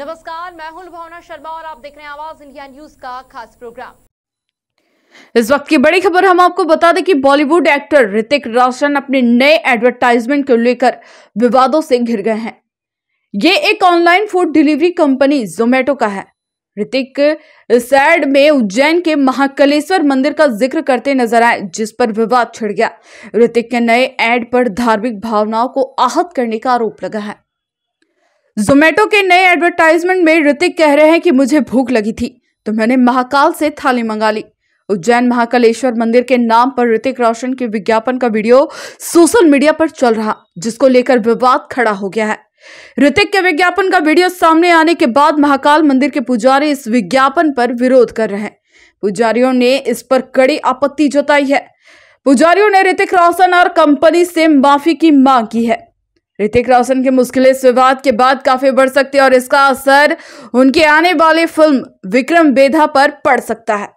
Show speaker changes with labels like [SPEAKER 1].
[SPEAKER 1] नमस्कार मैं हूं भावना शर्मा और आप देख रहे हैं आवाज इंडिया न्यूज का खास प्रोग्राम
[SPEAKER 2] इस वक्त की बड़ी खबर हम आपको बता दें कि बॉलीवुड एक्टर ऋतिक रोशन अपने नए एडवर्टाइजमेंट को लेकर विवादों से घिर गए हैं ये एक online food delivery company Zomato का है ऋतिक सैड में उज्जैन के महाकलेश्वर मंदिर का जिक्र करते नजर आए जिस पर विवाद छिड़ गया ऋतिक के नए ऐड पर धार्मिक भावनाओं को आहत करने का आरोप लगा है जोमेटो के नए एडवर्टाइजमेंट में ऋतिक कह रहे हैं कि मुझे भूख लगी थी तो मैंने महाकाल से थाली मंगा ली उज्जैन महाकालेश्वर मंदिर के नाम पर ऋतिक रोशन के विज्ञापन का वीडियो सोशल मीडिया पर चल रहा जिसको लेकर विवाद खड़ा हो गया है ऋतिक के विज्ञापन का वीडियो सामने आने के बाद महाकाल मंदिर के पुजारी इस विज्ञापन पर विरोध कर रहे हैं पुजारियों ने इस पर कड़ी आपत्ति जताई है पुजारियों ने ऋतिक रोशन और कंपनी से माफी की मांग की है ऋतिक रोशन के मुश्किलें इस विवाद के बाद काफी बढ़ सकती है और इसका असर उनके आने वाली फिल्म विक्रम बेधा पर पड़ सकता है